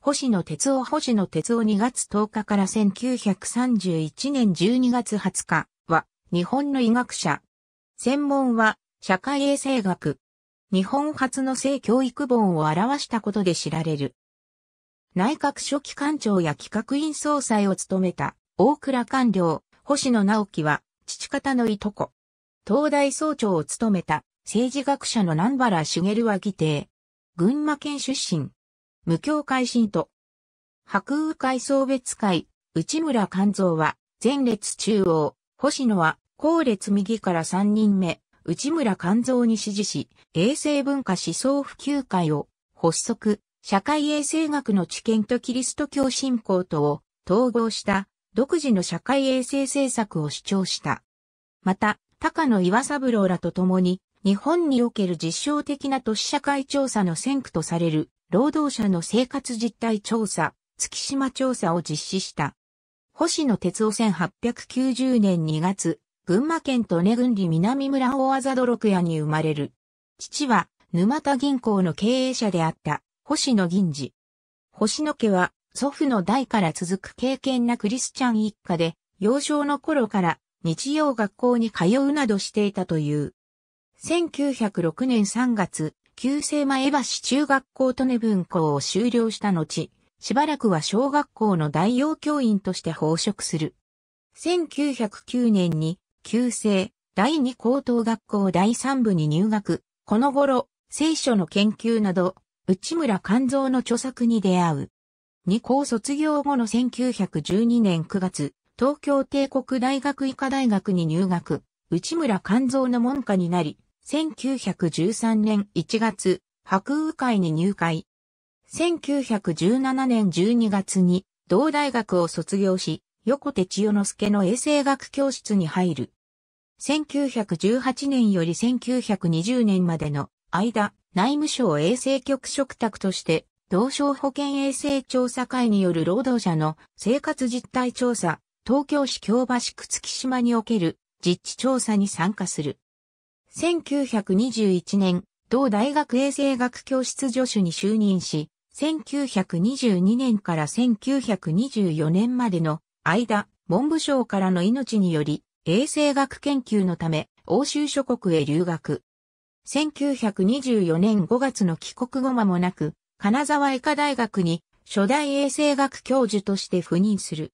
星野哲夫星野哲夫2月10日から1931年12月20日は日本の医学者。専門は社会衛生学。日本初の性教育本を表したことで知られる。内閣書記官庁や企画院総裁を務めた大倉官僚、星野直樹は父方のいとこ。東大総長を務めた政治学者の南原茂は議定。群馬県出身。無教会信徒。白雨会送別会、内村勘蔵は、前列中央、星野は、後列右から3人目、内村勘蔵に支持し、衛生文化思想普及会を発足、社会衛生学の知見とキリスト教信仰とを統合した独自の社会衛生政策を主張した。また、高野岩三郎らと共に、日本における実証的な都市社会調査の先駆とされる労働者の生活実態調査、月島調査を実施した。星野哲夫1890年2月、群馬県利根郡里南村大麻泥六屋に生まれる。父は沼田銀行の経営者であった星野銀次。星野家は祖父の代から続く敬験なクリスチャン一家で、幼少の頃から日曜学校に通うなどしていたという。1906年3月、旧制前橋中学校利根分校を修了した後、しばらくは小学校の代用教員として奉職する。1909年に、旧制、第二高等学校第三部に入学。この頃、聖書の研究など、内村勘蔵の著作に出会う。二校卒業後の1912年9月、東京帝国大学医科大学に入学、内村勘蔵の門下になり、1913年1月、白雨会に入会。1917年12月に、同大学を卒業し、横手千代之助の衛生学教室に入る。1918年より1920年までの間、内務省衛生局職宅として、同省保健衛生調査会による労働者の生活実態調査、東京市京橋区月島における実地調査に参加する。1921年、同大学衛生学教室助手に就任し、1922年から1924年までの間、文部省からの命により、衛生学研究のため、欧州諸国へ留学。1924年5月の帰国後間もなく、金沢医科大学に初代衛生学教授として赴任する。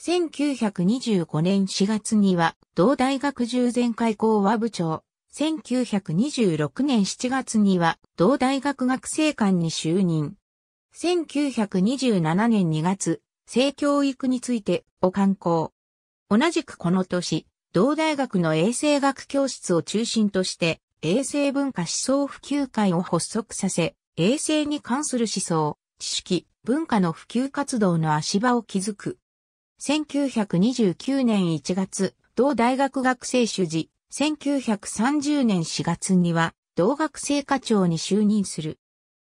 1925年4月には、同大学従前会講和部長、1926年7月には同大学学生官に就任。1927年2月、性教育についてを刊行。同じくこの年、同大学の衛生学教室を中心として衛生文化思想普及会を発足させ、衛生に関する思想、知識、文化の普及活動の足場を築く。1929年1月、同大学学生主事、1930年4月には同学生課長に就任する。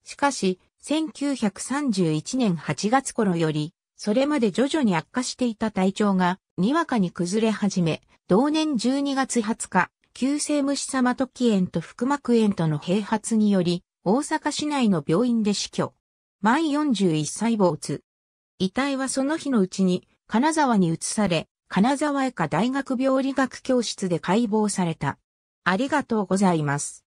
しかし、1931年8月頃より、それまで徐々に悪化していた体調が、にわかに崩れ始め、同年12月20日、急性虫様突起炎と腹膜炎との併発により、大阪市内の病院で死去。毎41歳没。遺体はその日のうちに、金沢に移され、金沢医科大学病理学教室で解剖された。ありがとうございます。